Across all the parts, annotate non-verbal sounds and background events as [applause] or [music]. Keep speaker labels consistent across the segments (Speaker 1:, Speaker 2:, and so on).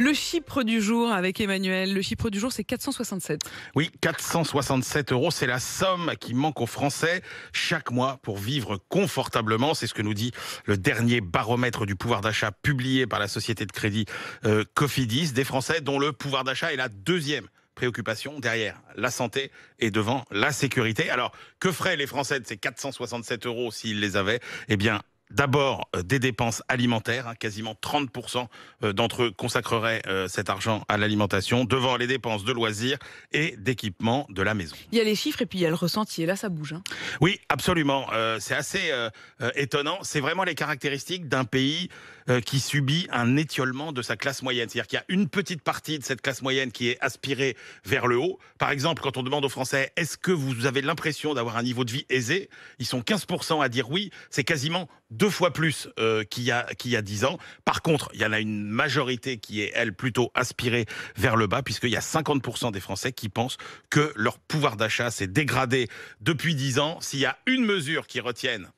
Speaker 1: Le chiffre du jour avec Emmanuel. Le chiffre du jour, c'est 467. Oui, 467 euros, c'est la somme qui manque aux Français chaque mois pour vivre confortablement. C'est ce que nous dit le dernier baromètre du pouvoir d'achat publié par la société de crédit euh, Cofidis. Des Français dont le pouvoir d'achat est la deuxième préoccupation derrière la santé et devant la sécurité. Alors, que feraient les Français de ces 467 euros s'ils les avaient Eh bien, D'abord, euh, des dépenses alimentaires. Hein, quasiment 30% euh, d'entre eux consacreraient euh, cet argent à l'alimentation, devant les dépenses de loisirs et d'équipement de la maison. Il y a les chiffres et puis il y a le ressenti. Et là, ça bouge. Hein. Oui, absolument. c'est assez étonnant. C'est vraiment les caractéristiques d'un pays qui subit un étiolement de sa classe moyenne. C'est-à-dire qu'il y a une petite partie de cette classe moyenne qui est aspirée vers le haut. Par exemple, quand on demande aux Français est-ce que vous avez l'impression d'avoir un niveau de vie aisé Ils sont 15% à dire oui. C'est quasiment deux fois plus euh, qu'il y a dix ans. Par contre, il y en a une majorité qui est elle plutôt aspirée vers le bas, puisqu'il y a 50% des Français qui pensent que leur pouvoir d'achat s'est dégradé depuis dix ans. S'il y a une mesure qui retienne.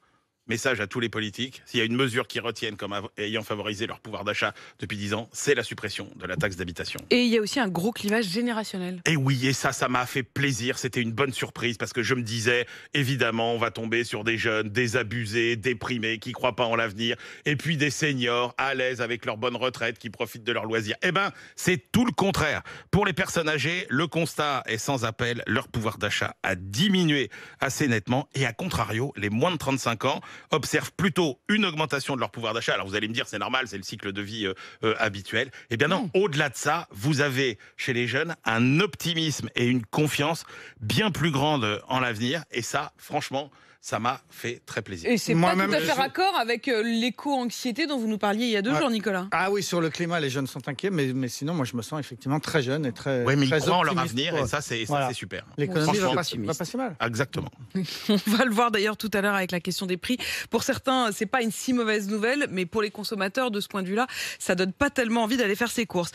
Speaker 1: Message à tous les politiques. S'il y a une mesure qui retiennent comme ayant favorisé leur pouvoir d'achat depuis 10 ans, c'est la suppression de la taxe d'habitation. Et il y a aussi un gros clivage générationnel. Et oui, et ça, ça m'a fait plaisir. C'était une bonne surprise parce que je me disais, évidemment, on va tomber sur des jeunes désabusés, déprimés, qui croient pas en l'avenir, et puis des seniors à l'aise avec leur bonne retraite, qui profitent de leurs loisirs. Eh ben, c'est tout le contraire. Pour les personnes âgées, le constat est sans appel. Leur pouvoir d'achat a diminué assez nettement, et à contrario, les moins de 35 ans observent plutôt une augmentation de leur pouvoir d'achat. Alors vous allez me dire, c'est normal, c'est le cycle de vie euh, euh, habituel. Eh bien non, au-delà de ça, vous avez chez les jeunes un optimisme et une confiance bien plus grande euh, en l'avenir. Et ça, franchement, ça m'a fait très plaisir. Et c'est pas tout à fait raccord avec euh, l'éco-anxiété dont vous nous parliez il y a deux ah. jours, Nicolas. Ah oui, sur le climat, les jeunes sont inquiets, mais, mais sinon, moi, je me sens effectivement très jeune et très. Oui, mais ils croient leur avenir, et ça, c'est super. L'économie va, va, pas si mal. Exactement. [laughs] On va le voir d'ailleurs tout à l'heure avec la question des prix. Pour certains, c'est pas une si mauvaise nouvelle, mais pour les consommateurs, de ce point de vue-là, ça donne pas tellement envie d'aller faire ses courses.